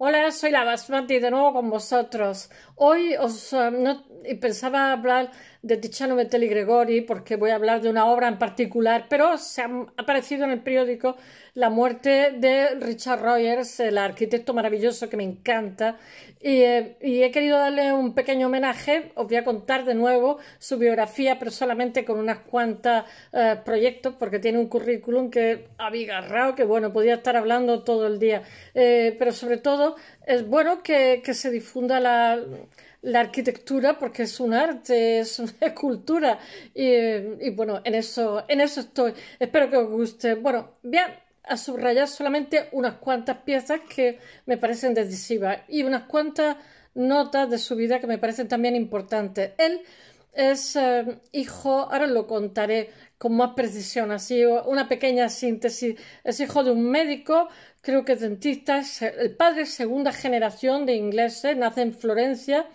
Hola, soy la Basmati de nuevo con vosotros. Hoy os eh, pensaba hablar de Tiziano y Gregori, porque voy a hablar de una obra en particular, pero se ha aparecido en el periódico la muerte de Richard Rogers, el arquitecto maravilloso que me encanta, eh, y, he querido darle un pequeño homenaje. Os voy a contar de nuevo su biografía, pero solamente con unas cuantas eh, proyectos, porque tiene un currículum que abigarrado, que bueno, podía estar hablando todo el día, eh, pero sobre todo es bueno que se difunda la la arquitectura porque es un arte, es una cultura. Y, bueno, en eso, en eso estoy. Espero que os guste. Bueno, voy a subrayar solamente unas cuantas piezas que me parecen decisivas y unas cuantas notas de su vida que me parecen también importantes. Él es eh, hijo, ahora lo contaré con más precisión, así una pequeña síntesis. Es hijo de un médico, creo que dentista, el padre segunda generación de ingleses, nace en Florencia.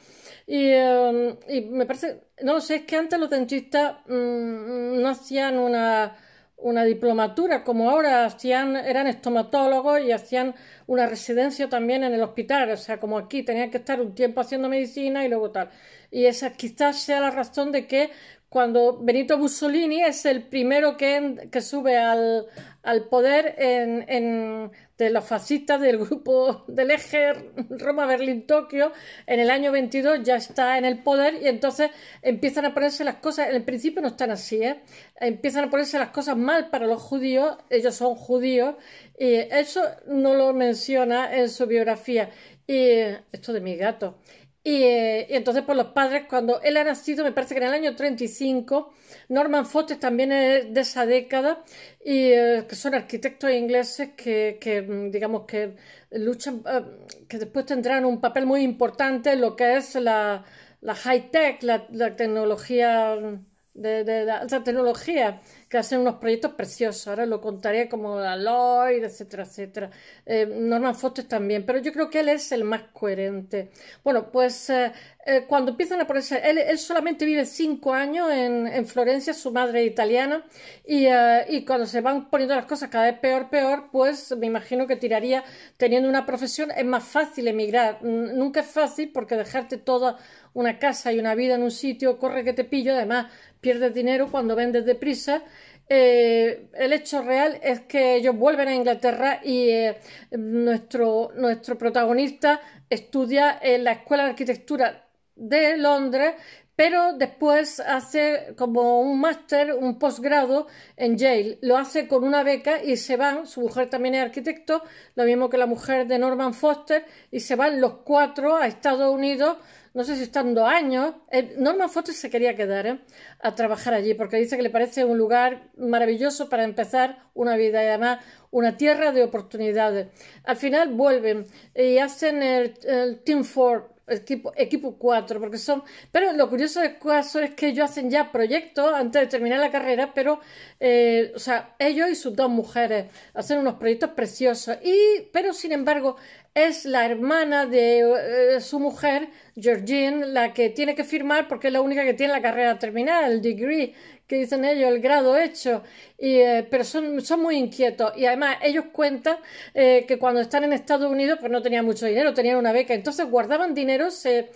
Eh, y, me parece, no lo sé, es que antes los dentistas mm, no hacían una, una diplomatura como ahora, hacían, eran estomatólogos y hacían una residencia también en el hospital, o sea, como aquí tenía que estar un tiempo haciendo medicina y luego tal. Y esa quizás sea la razón de que cuando Benito Mussolini es el primero que, que sube al, al poder en, los fascistas del grupo del eje Roma-Berlín-Tokio en el año 22 ya está en el poder y entonces empiezan a ponerse las cosas, en el principio no están así, ¿eh? empiezan a ponerse las cosas mal para los judíos, ellos son judíos y eso no lo menciona en su biografía. Y esto de mi gato. Eh, y, entonces, por los padres, cuando él ha nacido, me parece que en el año 35, Norman Foster también es de esa década, y eh, que son arquitectos ingleses que, que mm, digamos, que luchan, eh, que después tendrán un papel muy importante en lo que es la, la high-tech, la, tecnología, mm, de, alta tecnología que hacen unos proyectos preciosos. Ahora lo contaré como la Lloyd, etcétera, etcétera. Eh, Norman Foster también, pero yo creo que él es el más coherente. Bueno, pues eh, eh, cuando empiezan a ponerse, él, solamente vive cinco años en, Florencia, su madre es italiana, y, y, cuando se van poniendo las cosas cada vez peor, peor, pues me imagino que tiraría, teniendo una profesión, es más fácil emigrar. Nunca es fácil porque dejarte toda una casa y una vida en un sitio, corre que te pillo, además pierdes dinero cuando vendes deprisa eh, el hecho real es que ellos vuelven a Inglaterra y eh, nuestro, nuestro protagonista estudia en la Escuela de Arquitectura de Londres pero después hace como un máster, un posgrado en Yale. Lo hace con una beca y se van, su mujer también es arquitecto, lo mismo que la mujer de Norman Foster, y se van los cuatro a Estados Unidos, no sé si están dos años. Eh, Norman Foster se quería quedar ¿eh? a trabajar allí porque dice que le parece un lugar maravilloso para empezar una vida y además una tierra de oportunidades. Al final vuelven y hacen el, el Team Ford equipo, equipo 4, porque son, pero lo curioso de caso es que ellos hacen ya proyectos antes de terminar la carrera, pero, eh, o sea, ellos y sus dos mujeres hacen unos proyectos preciosos, y, pero sin embargo, es la hermana de eh, su mujer, Georgine, la que tiene que firmar porque es la única que tiene la carrera terminada, el degree, que dicen ellos, el grado hecho. Y, eh, pero son, muy inquietos. Y además ellos cuentan eh, que cuando están en Estados Unidos pues no tenían mucho dinero, tenían una beca. Entonces guardaban dinero, se,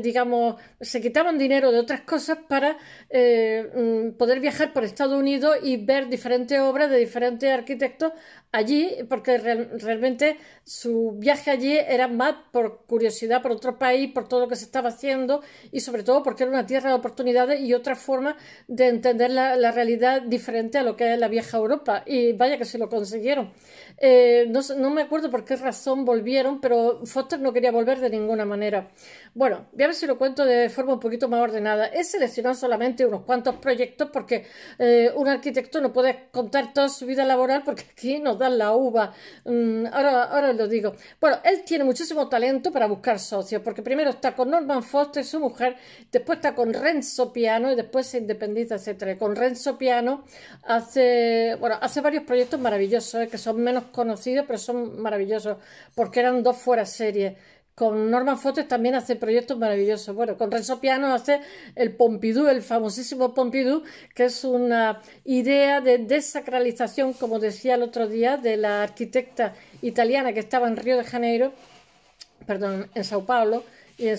digamos, se quitaban dinero de otras cosas para mm, poder viajar por Estados Unidos y ver diferentes obras de diferentes arquitectos allí, porque realmente su viaje allí era más por curiosidad por otro país, por todo lo que se estaba haciendo y sobre todo porque era una tierra de oportunidades y otra forma de entender la, realidad diferente a lo que es la vieja Europa. Y vaya que se lo consiguieron. Eh, no, me acuerdo por qué razón volvieron, pero Foster no quería volver de ninguna manera. Bueno, voy a ver si lo cuento de forma un poquito más ordenada. He seleccionado solamente unos cuantos proyectos porque eh, un arquitecto no puede contar toda su vida laboral porque aquí nos la uva. Mm, ahora, ahora lo digo. Bueno, él tiene muchísimo talento para buscar socios, porque primero está con Norman Foster, su mujer, después está con Renzo Piano y después se independiza, etcétera. Con Renzo Piano hace, bueno, hace varios proyectos maravillosos, eh, que son menos conocidos, pero son maravillosos, porque eran dos fuera serie con Norman Fotes también hace proyectos maravillosos. Bueno, con Renzo Piano hace el Pompidou, el famosísimo Pompidou, que es una idea de desacralización, como decía el otro día, de la arquitecta italiana que estaba en Río de Janeiro, perdón, en Sao Paulo, y en,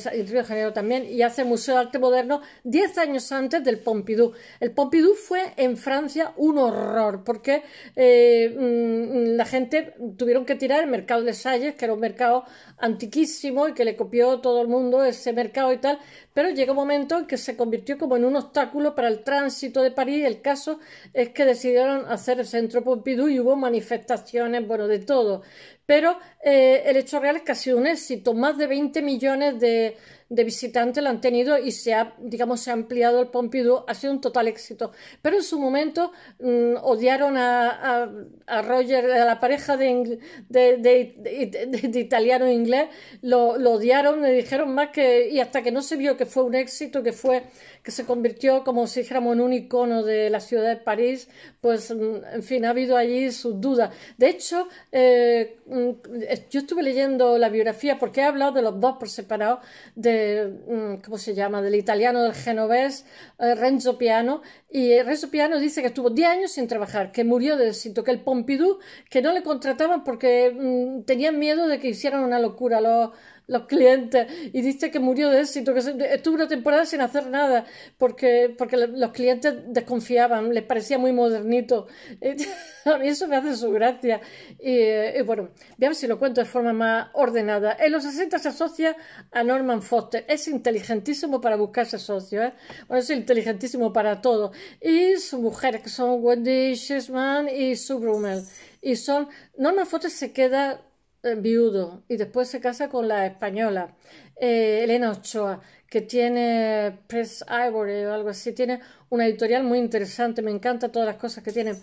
el también, y hace Museo de Arte Moderno 10 años antes del Pompidou. El Pompidou fue en Francia un horror, porque eh, mm, la gente tuvieron que tirar el mercado de Salles, que era un mercado antiquísimo y que le copió todo el mundo ese mercado y tal, pero llega un momento en que se convirtió como en un obstáculo para el tránsito de París. El caso es que decidieron hacer el Centro Pompidou y hubo manifestaciones, bueno, de todo. Pero eh, el hecho real es que ha sido un éxito. Más de 20 millones de de visitantes lo han tenido y se ha, digamos, se ha ampliado el Pompidou, ha sido un total éxito. Pero en su momento mm, odiaron a, a, Roger, a la pareja de, de, italiano e inglés, lo, lo odiaron, le dijeron más que, y hasta que no se vio que fue un éxito, que fue que se convirtió como si en un icono de la ciudad de París, pues mm, en fin, ha habido allí sus dudas. De hecho, eh, mm, eh, yo estuve leyendo la biografía porque he hablado de los dos por separado, de, mm, ¿cómo se llama?, del italiano, del genovés, eh, Renzo Piano, y Renzo Piano dice que estuvo 10 años sin trabajar, que murió de éxito, que el Pompidou, que no le contrataban porque tenían miedo de que hicieran una locura los los clientes y dice que murió de éxito, que estuvo una temporada sin hacer nada porque, porque los clientes desconfiaban, les parecía muy modernito. A mí eso me hace su gracia. Y, bueno, veamos si lo cuento de forma más ordenada. En los 60 se asocia a Norman Foster. Es inteligentísimo para buscarse socios. ¿eh? Bueno, es inteligentísimo para todo. Y sus mujeres, que son Wendy Shesman y Sue Brummel. Y son... Norman Foster se queda eh, viudo y después se casa con la española eh, Elena Ochoa, que tiene Press Ivory o algo así, tiene una editorial muy interesante, me encanta todas las cosas que tiene.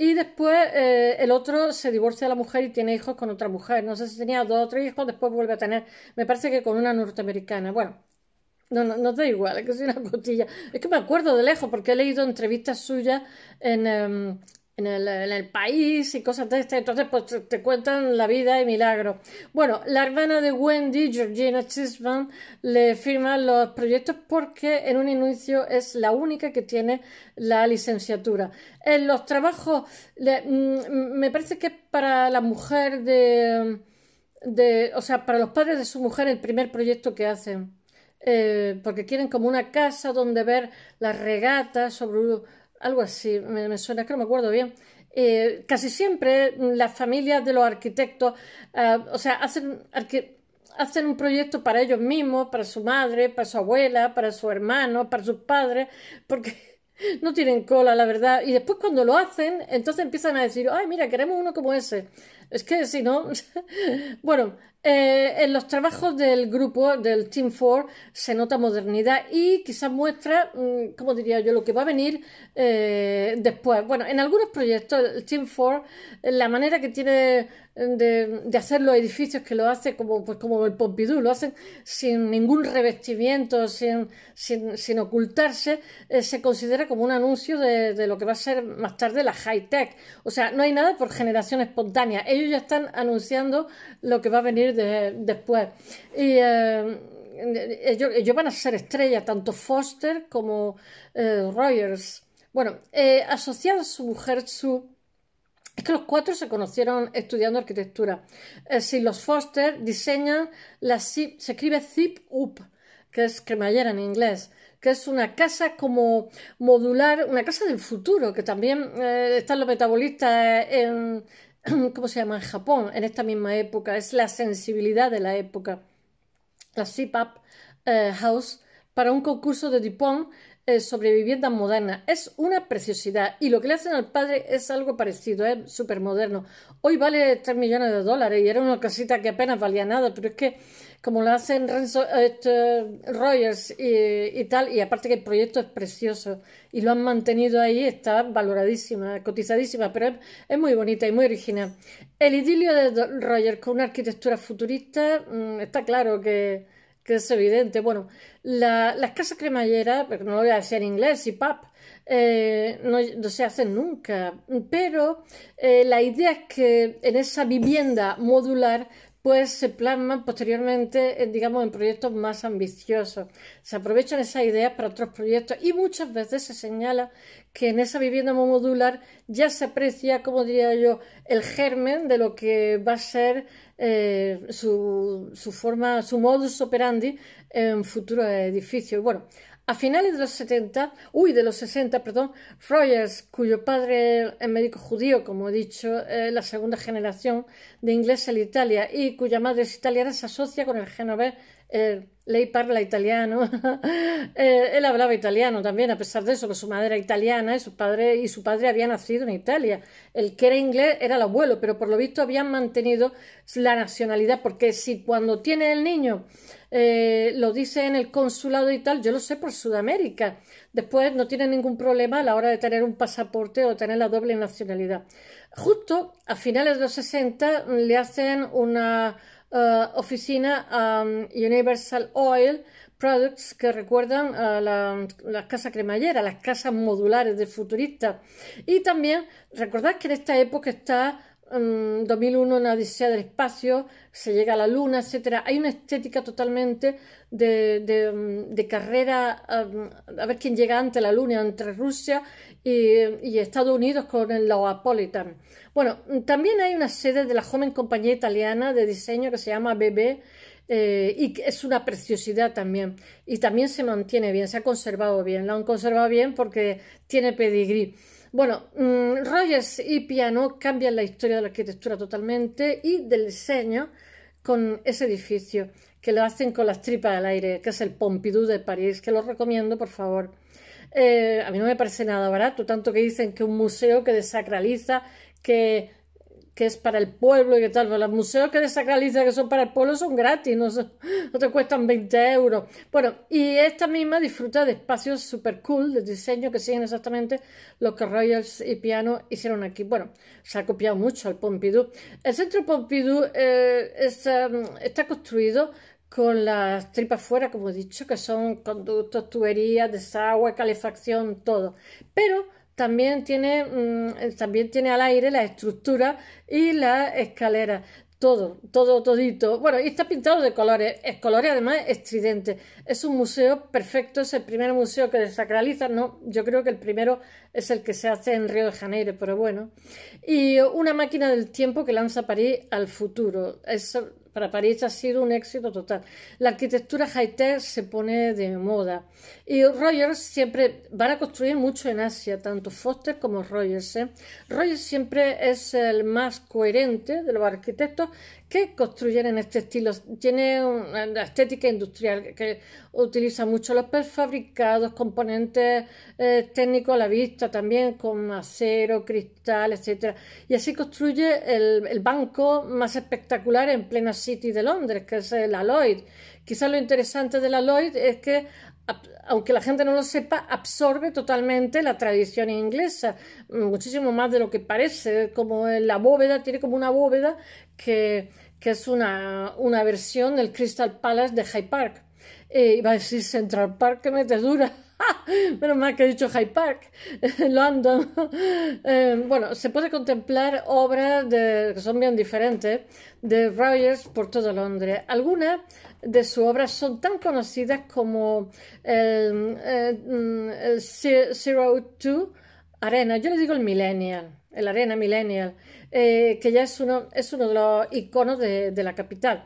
Y después eh, el otro se divorcia de la mujer y tiene hijos con otra mujer, no sé si tenía dos o tres hijos, después vuelve a tener, me parece que con una norteamericana. Bueno, no, no, no da igual, es que soy una cotilla. Es que me acuerdo de lejos porque he leído entrevistas suyas en, em, en el, país y cosas de este. Entonces, pues te, cuentan la vida y milagros. Bueno, la hermana de Wendy, Georgina Chisholm, le firma los proyectos porque en un inicio es la única que tiene la licenciatura. En los trabajos, mm, me parece que para la mujer de, de. O sea, para los padres de su mujer, el primer proyecto que hacen. Eh, porque quieren como una casa donde ver las regatas sobre algo así, me, suena, es que no me acuerdo bien. Eh, casi siempre las familias de los arquitectos, eh, o sea, hacen, hacen un proyecto para ellos mismos, para su madre, para su abuela, para su hermano, para sus padres, porque no tienen cola, la verdad. Y después cuando lo hacen, entonces empiezan a decir, ay, mira, queremos uno como ese. Es que si no, bueno, eh, en los trabajos del grupo, del Team 4, se nota modernidad y quizás muestra, mm, como diría yo, lo que va a venir eh, después. Bueno, en algunos proyectos, el Team 4, la manera que tiene mm, de, hacer los edificios, que lo hace como, pues, como el Pompidou, lo hacen sin ningún revestimiento, sin, sin, ocultarse, eh, se considera como un anuncio de, de lo que va a ser más tarde la high-tech. O sea, no hay nada por generación espontánea. Ellos ya están anunciando lo que va a venir después. Y, eh, ellos, van a ser estrellas, tanto Foster como eh, Rogers. Bueno, eh, asociada a su mujer su es que los cuatro se conocieron estudiando arquitectura. Eh, si los Foster diseñan la se escribe zip up, que es cremallera en inglés que es una casa como modular, una casa del futuro, que también eh, están los metabolistas en, ¿cómo se llama? En Japón, en esta misma época, es la sensibilidad de la época. La CPAP eh, House para un concurso de Dupont eh, sobre viviendas modernas. Es una preciosidad y lo que le hacen al padre es algo parecido, es súper moderno. Hoy vale 3 millones de dólares y era una casita que apenas valía nada, pero es que como lo hacen Renzo, este, Rogers y, tal, y aparte que el proyecto es precioso y lo han mantenido ahí, está valoradísima, cotizadísima, pero es, muy bonita y muy original. El idilio de Rogers con una arquitectura futurista mm, está claro que, es evidente. Bueno, las casas cremalleras, pero no lo voy a decir en inglés, y pap, eh, no, se hacen nunca. Pero eh, la idea es que en esa vivienda modular pues se plasman posteriormente, en, digamos, en proyectos más ambiciosos. Se aprovechan esas ideas para otros proyectos y muchas veces se señala que en esa vivienda modular ya se aprecia, como diría yo, el germen de lo que va a ser eh, su, su forma, su modus operandi en futuros edificios. Bueno, a finales de los 70, uy, de los 60, perdón, royers cuyo padre es médico judío, como he dicho, eh, la segunda generación de inglés en Italia y cuya madre es italiana, se asocia con el genovés eh, ley parla italiano. Eh, él hablaba italiano también, a pesar de eso, que su madre era italiana y su, padre, y su padre había nacido en Italia. El que era inglés era el abuelo, pero por lo visto habían mantenido la nacionalidad, porque si cuando tiene el niño eh, lo dice en el consulado y tal, yo lo sé por Sudamérica. Después no tiene ningún problema a la hora de tener un pasaporte o tener la doble nacionalidad. Justo a finales de los 60 le hacen una eh, oficina Universal Oil Products que recuerdan a eh, la, las casas cremalleras, las casas modulares de futurista. Y también recordad que en esta época está 2001, mm, una odisea del espacio, se llega a la luna, etcétera. Hay una estética totalmente de, mm, carrera, mm, a ver quién llega ante la luna, entre Rusia y, Estados Unidos con el Lawapolitan Bueno, también hay una sede de la joven compañía italiana de diseño que se llama BB, eh, y es una preciosidad también. Y también se mantiene bien, se ha conservado bien. La han conservado bien porque tiene pedigrí. Bueno, mm, Rogers y Piano cambian la historia de la arquitectura totalmente y del diseño con ese edificio que lo hacen con las tripas al aire, que es el Pompidou de París, que lo recomiendo, por favor. Eh, a mí no me parece nada barato, tanto que dicen que un museo que desacraliza, que que es para el pueblo y que tal, pero los museos que desacralizan que son para el pueblo son gratis, no, te cuestan 20 euros. Bueno, y esta misma disfruta de espacios super cool, de diseño que siguen exactamente lo que Royals y Piano hicieron aquí. Bueno, se ha copiado mucho al Pompidou. El centro Pompidou eh, em, está construido con las tripas fuera, como he dicho, que son conductos, tuberías, desagüe, calefacción, todo. Pero también tiene, mm, eh, también tiene al aire la estructura y la escalera. todo, todo, todito. Bueno, y está pintado de colores, es colores además estridente. Es un museo perfecto, es el primer museo que desacraliza, no, yo creo que el primero es el que se hace en Río de Janeiro, pero bueno. Y una máquina del tiempo que lanza París al futuro. Es para París ha sido un éxito total. La arquitectura high-tech se pone de moda. Y Rogers siempre van a construir mucho en Asia, tanto Foster como Rogers. ¿eh? Rogers siempre es el más coherente de los arquitectos que construyen en este estilo. Tiene una estética industrial que utiliza mucho los prefabricados, componentes eh, técnicos a la vista también, con acero, cristal, etcétera Y así construye el, banco más espectacular en plena City de Londres, que es el eh, Lloyd. Quizás lo interesante de la Lloyd es que aunque la gente no lo sepa, absorbe totalmente la tradición inglesa, mm, muchísimo más de lo que parece, como la bóveda, tiene como una bóveda que, es una, versión del Crystal Palace de Hyde Park. Eh, iba a decir Central Park, que me te dura. Menos mal que he dicho Hyde Park, London. Eh, bueno, se puede contemplar obras que son bien diferentes de Rogers por todo Londres. Algunas de sus obras son tan conocidas como el, eh, mm, Zero Two Arena. Yo le digo el Millennial el Arena Millennial, eh, que ya es uno, es uno de los iconos de la capital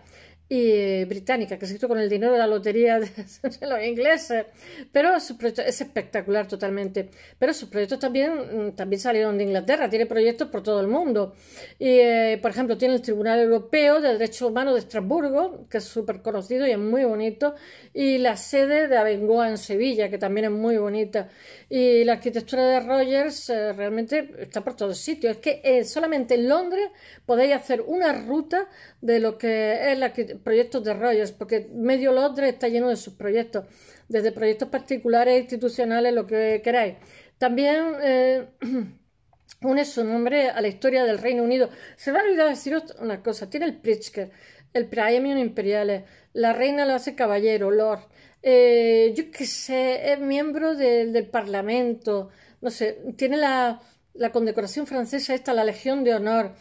y británica, que se hizo con el dinero de la lotería de, los ingleses. Pero es espectacular totalmente. Pero sus proyectos también, mm, también salieron de Inglaterra, tiene proyectos por todo el mundo. Y, eh, por ejemplo, tiene el Tribunal Europeo de Derechos Humanos de Estrasburgo, que es súper conocido y es muy bonito, y la sede de Abengoa en Sevilla, que también es muy bonita. Y la arquitectura de Rogers eh, realmente está por todos sitios. Es que eh, solamente en Londres podéis hacer una ruta de lo que es la arquitectura proyectos de rollos, porque medio Londres está lleno de sus proyectos, desde proyectos particulares, institucionales, lo que queráis. También eh, une su nombre a la historia del Reino Unido. Se me ha olvidado decir una cosa, tiene el Pritzker, el Premium Imperiales, la reina lo hace caballero, Lord, eh, yo qué sé, es miembro del Parlamento, no sé, tiene la, la condecoración francesa esta, la Legión de Honor.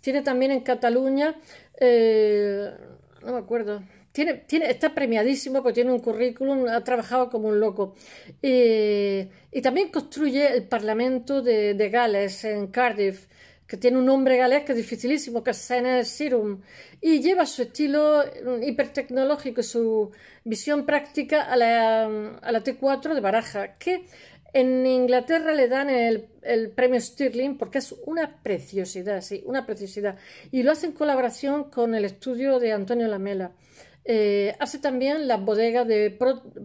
Tiene también en Cataluña eh, no me acuerdo. Tiene, tiene, está premiadísimo porque tiene un currículum, ha trabajado como un loco. Y, también construye el Parlamento de, Gales en Cardiff, que tiene un nombre galés que es dificilísimo, que es Senes Serum. Y lleva su estilo mm, hipertecnológico y su visión práctica a la, a la T4 de Baraja, que en Inglaterra le dan el, premio Stirling porque es una preciosidad, sí, una preciosidad. Y lo hace en colaboración con el estudio de Antonio Lamela. Eh, hace también las bodegas de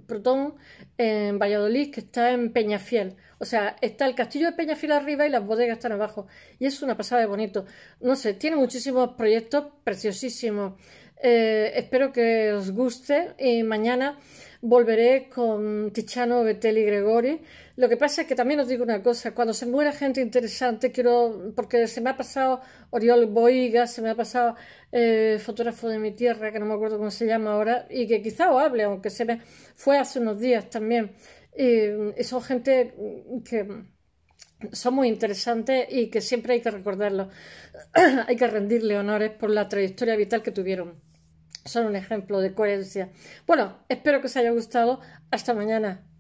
Proton en Valladolid, que está en Peñafiel. O sea, está el castillo de Peñafiel arriba y las bodegas están abajo. Y es una pasada de bonito. No sé, tiene muchísimos proyectos preciosísimos. Eh, espero que os guste y mañana volveré con Tichano, y Gregori lo que pasa es que también os digo una cosa, cuando se muere gente interesante, quiero, porque se me ha pasado Oriol Boiga, se me ha pasado eh, fotógrafo de mi tierra, que no me acuerdo cómo se llama ahora, y que quizá o hable, aunque se me fue hace unos días también. Y, mm, son gente mm, que son muy interesantes y que siempre hay que recordarlos. hay que rendirle honores por la trayectoria vital que tuvieron. Son un ejemplo de coherencia. Bueno, espero que os haya gustado. Hasta mañana.